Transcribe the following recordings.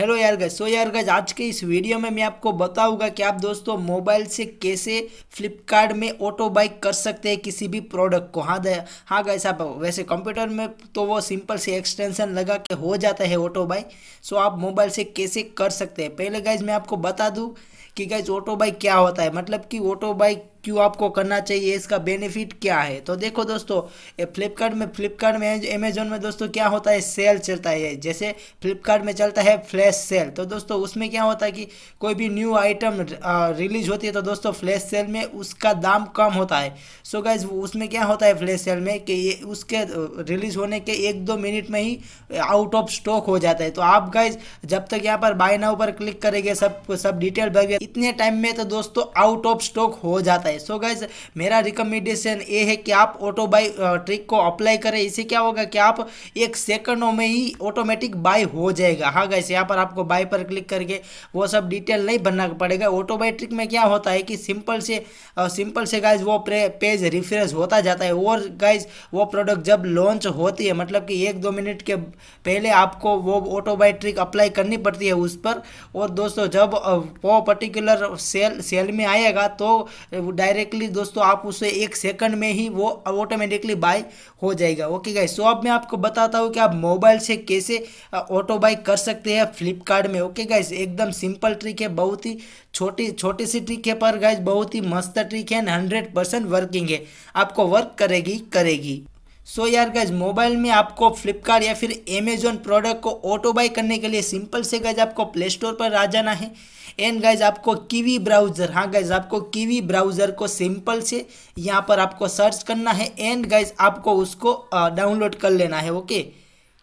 Hello यार गज सो यार गज आज के इस वीडियो में मैं आपको बताऊंगा कि आप दोस्तों मोबाइल से कैसे फ्लिपकार्ट में ऑटो बाई कर सकते हैं किसी भी प्रोडक्ट को हाँ हाँ गैस आप वैसे कंप्यूटर में तो वो सिंपल से एक्सटेंशन लगा के हो जाता है ऑटो बाई सो आप मोबाइल से कैसे कर सकते हैं पहले गैज मैं आपको बता दूँ कि गैज ऑटो बाई क्या होता है मतलब कि ऑटो बाइक क्यों आपको करना चाहिए इसका बेनिफिट क्या है तो देखो दोस्तों फ्लिपकार्ट में फ्लिपकार्ट में अमेजोन में दोस्तों क्या होता है सेल चलता है जैसे फ्लिपकार्ट में चलता है फ्लैश सेल तो दोस्तों उसमें क्या होता है कि कोई भी न्यू आइटम रिलीज होती है तो दोस्तों फ्लैश सेल में उसका दाम कम होता है सो so गाइज उसमें क्या होता है फ्लैश सेल में कि ये उसके रिलीज होने के एक दो मिनट में ही आउट ऑफ स्टॉक हो जाता है तो आप गाइज जब तक यहाँ पर बाय नाउ पर क्लिक करेंगे सब सब डिटेल भर इतने टाइम में तो दोस्तों आउट ऑफ स्टॉक हो जाता है जाता है सो so गाइज मेरा रिकमेंडेशन ये है कि आप ऑटो बाई ट्रिक को अप्लाई करें इसे क्या होगा कि आप एक सेकंडों में ही ऑटोमेटिक बाय हो जाएगा हाँ गाइस यहाँ पर आपको बाय पर क्लिक करके वो सब डिटेल नहीं भरना पड़ेगा ऑटो बाई ट्रिक में क्या होता है कि सिंपल से सिंपल से गाइज वो पेज रिफ्रेश होता जाता है और गाइज वो प्रोडक्ट जब लॉन्च होती है मतलब कि एक दो मिनट के पहले आपको वो ऑटो बाई ट्रिक अप्लाई करनी पड़ती है उस पर और दोस्तों जब वो पर्टिकुलर सेल सेल में आएगा तो डायरेक्टली दोस्तों आप उसे एक सेकंड में ही वो ऑटोमेटिकली बाय हो जाएगा ओके गाइस सो अब मैं आपको बताता हूँ कि आप मोबाइल से कैसे ऑटो बाय कर सकते हैं फ्लिपकार्ट में ओके गाइस एकदम सिंपल ट्रिक है बहुत ही छोटी छोटी सी ट्रिक है पर गाइस बहुत ही मस्त ट्रिक है एंड हंड्रेड परसेंट वर्किंग है आपको वर्क करेगी करेगी सो so यार गज मोबाइल में आपको फ्लिपकार्ट या फिर अमेजोन प्रोडक्ट को ऑटो बाई करने के लिए सिंपल से गज आपको प्ले स्टोर पर आ जाना है एंड गैज आपको कीवी ब्राउज़र हाँ गज आपको कीवी ब्राउज़र को सिंपल से यहाँ पर आपको सर्च करना है एंड गज़ आपको उसको डाउनलोड कर लेना है okay okay?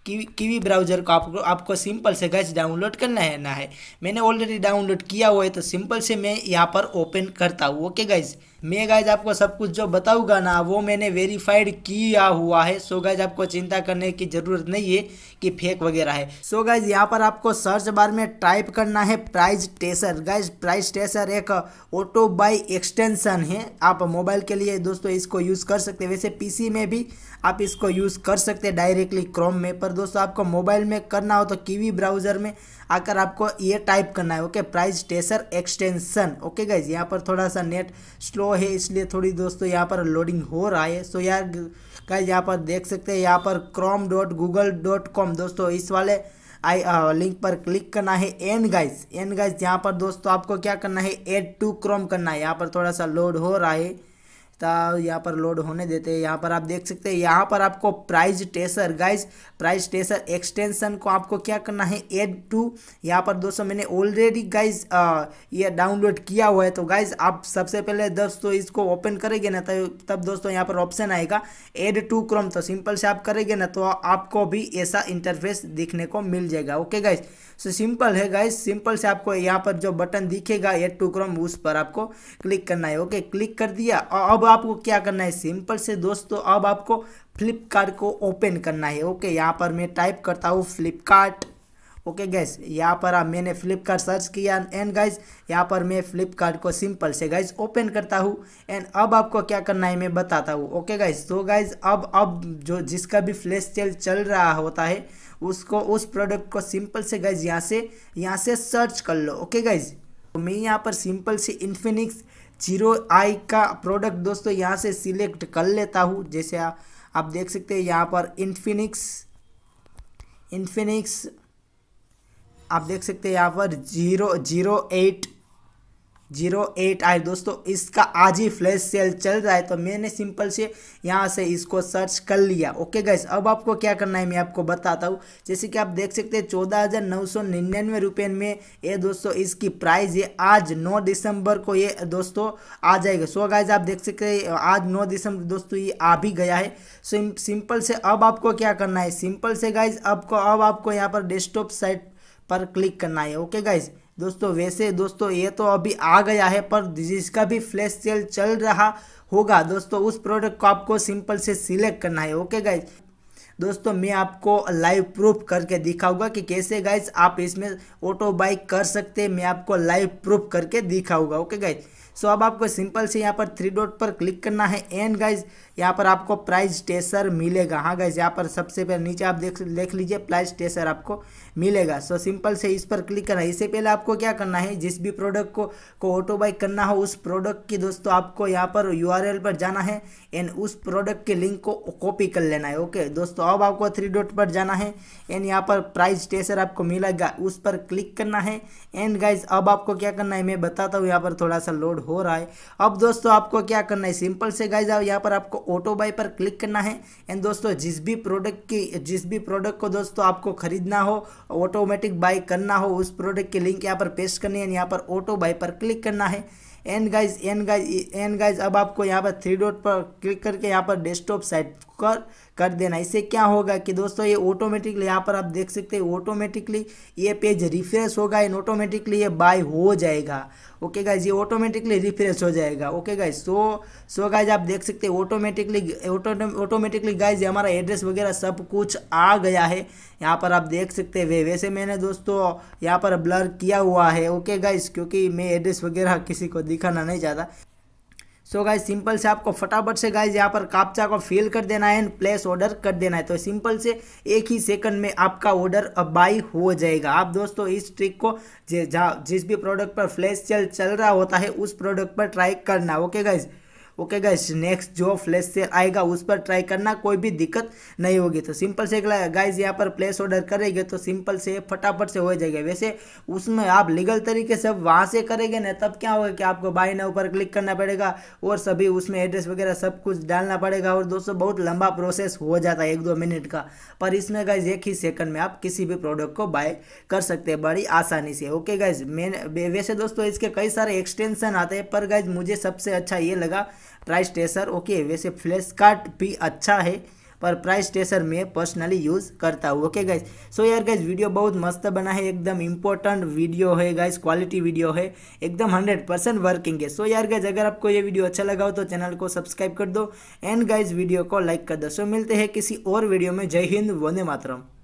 Kiwi Kiwi browser को आपको आपको सिंपल से गैस डाउनलोड करना है ना है मैंने ऑलरेडी डाउनलोड किया हुआ है तो सिंपल से मैं यहाँ पर ओपन करता हूँ ओके गैस मैं गाइज आपको सब कुछ जो बताऊंगा ना वो मैंने वेरीफाइड किया हुआ है सो गाइज आपको चिंता करने की ज़रूरत नहीं है कि फेक वगैरह है सो गाइज यहाँ पर आपको सर्च बार में टाइप करना है प्राइज टेसर गाइज प्राइज टेसर एक ऑटो बाई एक्सटेंसन है आप मोबाइल के लिए दोस्तों इसको यूज़ कर सकते हैं वैसे पी में भी आप इसको यूज़ कर सकते हैं डायरेक्टली क्रोम में पर दोस्तों आपको मोबाइल में करना हो तो कीवी ब्राउज़र में आकर आपको ये टाइप करना है okay price tracker extension okay guys यहाँ पर थोड़ा सा नेट स्लो है इसलिए थोड़ी दोस्तों यहाँ पर लोडिंग हो रहा है सो यार गाइज यहाँ पर देख सकते हैं यहाँ पर Chrome dot Google dot com दोस्तों इस वाले आई आ, लिंक पर क्लिक करना है एन गाइज एन गाइज यहाँ पर दोस्तों आपको क्या करना है एड टू क्रोम करना है यहाँ पर थोड़ा सा लोड हो रहा है तो यहाँ पर लोड होने देते हैं यहाँ पर आप देख सकते हैं यहाँ पर आपको प्राइज टेसर गाइज प्राइज टेसर एक्सटेंशन को आपको क्या करना है एड टू यहाँ पर दोस्तों मैंने ऑलरेडी गाइज ये डाउनलोड किया हुआ है तो गाइज आप सबसे पहले दोस्तों इसको ओपन करेंगे ना तो तब दोस्तों यहाँ पर ऑप्शन आएगा एड टू क्रोम तो सिंपल से आप करेंगे ना तो आपको भी ऐसा इंटरफेस दिखने को मिल जाएगा ओके गाइज सो सिंपल है गाइज सिंपल से आपको यहाँ पर जो बटन दिखेगा एड टू क्रोम उस पर आपको क्लिक करना है ओके क्लिक कर दिया अब आपको क्या करना है सिंपल से दोस्तों अब आपको फ्लिपकार्ट को ओपन करना है ओके यहाँ पर मैं टाइप करता हूँ फ्लिपकार्ट ओके गैस यहाँ पर आप मैंने फ्लिपकार्ट सर्च किया एंड गाइज यहाँ पर मैं फ्लिपकार्ट को सिंपल से गाइज ओपन करता हूँ एंड अब आपको क्या करना है मैं बताता हूँ ओके गाइज तो गाइज अब अब जो जिसका भी फ्लैश सेल चल रहा होता है उसको उस प्रोडक्ट को सिंपल से गाइज यहाँ से यहाँ से सर्च कर लो ओके गाइज तो मैं यहाँ पर सिंपल से इन्फिनिक्स जीरो आई का प्रोडक्ट दोस्तों यहाँ से सिलेक्ट कर लेता हूँ जैसे आ, आप देख सकते हैं यहाँ पर इन्फिनिक्स इन्फिनिक्स आप देख सकते हैं यहाँ पर zero zero eight zero eight आई दोस्तों इसका आज ही फ्लैश सेल चल रहा है तो मैंने सिंपल से यहाँ से इसको सर्च कर लिया ओके गैस अब आपको क्या करना है मैं आपको बताता हूँ जैसे कि आप देख सकते हैं चौदह हज़ार नौ सौ निन्यानवे रुपये में ये दोस्तों इसकी प्राइस ये आज नौ दिसंबर को ये दोस्तों आ जाएगा सो गैस आप देख सकते हैं आज नौ दिसंबर दोस्तों ये आ भी गया है सो सिंपल से अब आपको क्या करना है सिंपल से गाइज आपको अब आपको यहाँ पर डेस्कटॉप साइट पर क्लिक करना है ओके गाइज़ दोस्तों वैसे दोस्तों ये तो अभी आ गया है पर जिसका भी फ्लैश सेल चल रहा होगा दोस्तों उस प्रोडक्ट को आपको सिंपल से सिलेक्ट करना है ओके गाइज दोस्तों मैं आपको लाइव प्रूफ करके दिखाऊंगा कि कैसे गाइज आप इसमें ऑटो बाइक कर सकते हैं मैं आपको लाइव प्रूफ करके दिखाऊंगा ओके गाइज सो अब आपको सिंपल से यहाँ पर थ्री डॉट पर क्लिक करना है एंड गाइज यहाँ पर आपको प्राइस टेसर मिलेगा हाँ गाइज यहाँ पर सबसे पहले नीचे आप देख देख लीजिए प्राइस टेसर आपको मिलेगा सो so, सिंपल से इस पर क्लिक करना है इससे पहले आपको क्या करना है जिस भी प्रोडक्ट को को ऑटो बाइक करना हो उस प्रोडक्ट की दोस्तों आपको यहाँ पर यू पर जाना है एंड उस प्रोडक्ट के लिंक को कॉपी कर लेना है ओके दोस्तों अब आपको थ्री डॉट पर जाना है एंड यहाँ पर प्राइस टेसर आपको मिलेगा उस पर क्लिक करना है एंड गाइज अब आपको क्या करना है मैं बताता हूँ यहाँ पर थोड़ा सा लोड हो रहा है अब दोस्तों आपको क्या करना है सिंपल से गाइज आओ यहाँ पर आपको ऑटो बाई पर क्लिक करना है एंड दोस्तों जिस भी प्रोडक्ट की जिस भी प्रोडक्ट को दोस्तों आपको खरीदना हो ऑटोमेटिक बाई करना हो उस प्रोडक्ट की लिंक यहाँ पर पेस्ट करनी है यहाँ पर ऑटो बाई पर क्लिक करना है and guys and guys and guys अब आपको यहाँ पर थ्री डॉट पर क्लिक करके यहाँ पर डेस्कटॉप साइट कर कर देना इससे क्या होगा कि दोस्तों ये ऑटोमेटिकली यहाँ पर आप देख सकते हैं ऑटोमेटिकली ये पेज रिफ्रेश होगा एंड ऑटोमेटिकली ये बाय हो जाएगा ओके गाइज ये ऑटोमेटिकली रिफ्रेश हो जाएगा okay guys so so guys आप देख सकते हैं ऑटोमेटिकली ऑटोमेटिकली गाइज हमारा एड्रेस वगैरह सब कुछ आ गया है यहाँ पर आप देख सकते हैं वैसे मैंने दोस्तों यहाँ पर ब्लर किया हुआ है ओके गाइज क्योंकि मैं एड्रेस वगैरह किसी को दिखाना नहीं चाहता सो गाइज सिंपल से आपको फटाफट से गाइज यहाँ पर कापचा को फिल कर देना है एंड प्लेस ऑर्डर कर देना है तो सिंपल से एक ही सेकंड में आपका ऑर्डर अब बाई हो जाएगा आप दोस्तों इस ट्रिक को जिस भी प्रोडक्ट पर फ्लैश चल चल रहा होता है उस प्रोडक्ट पर ट्राई करना okay guys okay guys next जो फ्लैश सेल आएगा उस पर ट्राई करना कोई भी दिक्कत नहीं होगी तो सिंपल से गाइस यहाँ पर प्लेस ऑर्डर करेंगे तो सिंपल से फटाफट से हो जाएगा वैसे उसमें आप लीगल तरीके से वहाँ से करेंगे ना तब क्या होगा कि आपको बाई ना ऊपर क्लिक करना पड़ेगा और सभी उसमें एड्रेस वगैरह सब कुछ डालना पड़ेगा और दोस्तों बहुत लंबा प्रोसेस हो जाता है एक दो मिनट का पर इसमें गाइज एक ही सेकंड में आप किसी भी प्रोडक्ट को बाय कर सकते हैं बड़ी आसानी से ओके गाइज मैंने वैसे दोस्तों इसके कई सारे एक्सटेंशन आते हैं पर गाइज मुझे सबसे अच्छा ये लगा प्राइस टेसर ओके वैसे फ्लैशकार्ट भी अच्छा है पर प्राइस टेसर मैं पर्सनली यूज़ करता हूँ ओके गाइज सो यार गाइज वीडियो बहुत मस्त बना है एकदम इंपॉर्टेंट वीडियो है गाइज क्वालिटी वीडियो है एकदम हंड्रेड परसेंट वर्किंग है सो यार गाइज अगर आपको ये वीडियो अच्छा लगा हो तो चैनल को सब्सक्राइब कर दो एंड गाइज वीडियो को लाइक कर दो सो मिलते हैं किसी और वीडियो में जय हिंद वंदे मातरम